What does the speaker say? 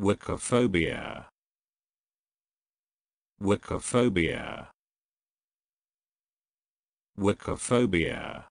Wikophobia. Wikophobia. Wikophobia.